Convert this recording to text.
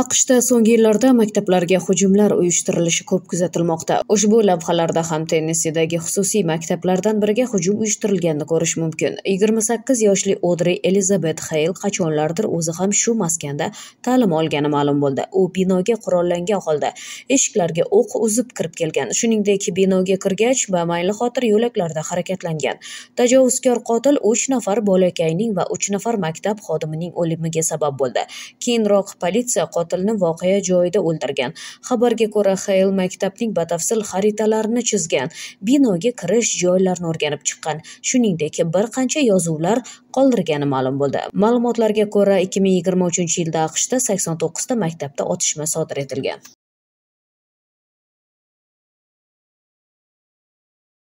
aqshda so'nggi yillarda maktablarga hujumlar uyushtirilishi ko'p kuzatilmoqda ushbu lavhalarda ham tennesidagi xususiy maktablardan biriga hujum uyushtirilganini ko'rish mumkin 28 yoshli odri elizabet heyl qachonlardir o'zi ham shu maskanda ta'lim olgani ma'lum bo'ldi u binoga qurollangan holda eshiklarga o'q uzib kirib kelgan shuningdek binoga kirgach bamayli xotir yo'laklarda harakatlangan tajovuzkor qotil 3 nafar bolakayning va 3 nafar maktab xodimining o'limiga sabab bo'ldi keyinroq politsiya qotilni voqea joyida o'ldirgan xabarga ko'ra xeyl maktabning batafsil xaritalarini chizgan binoga kirish joylarini o'rganib chiqqan shuningdek bir qancha yozuvlar qoldirgani ma'lum bo'ldi ma'lumotlarga ko'ra 2023 yilda aqshda 89 ta maktabda otishma sodir etilgan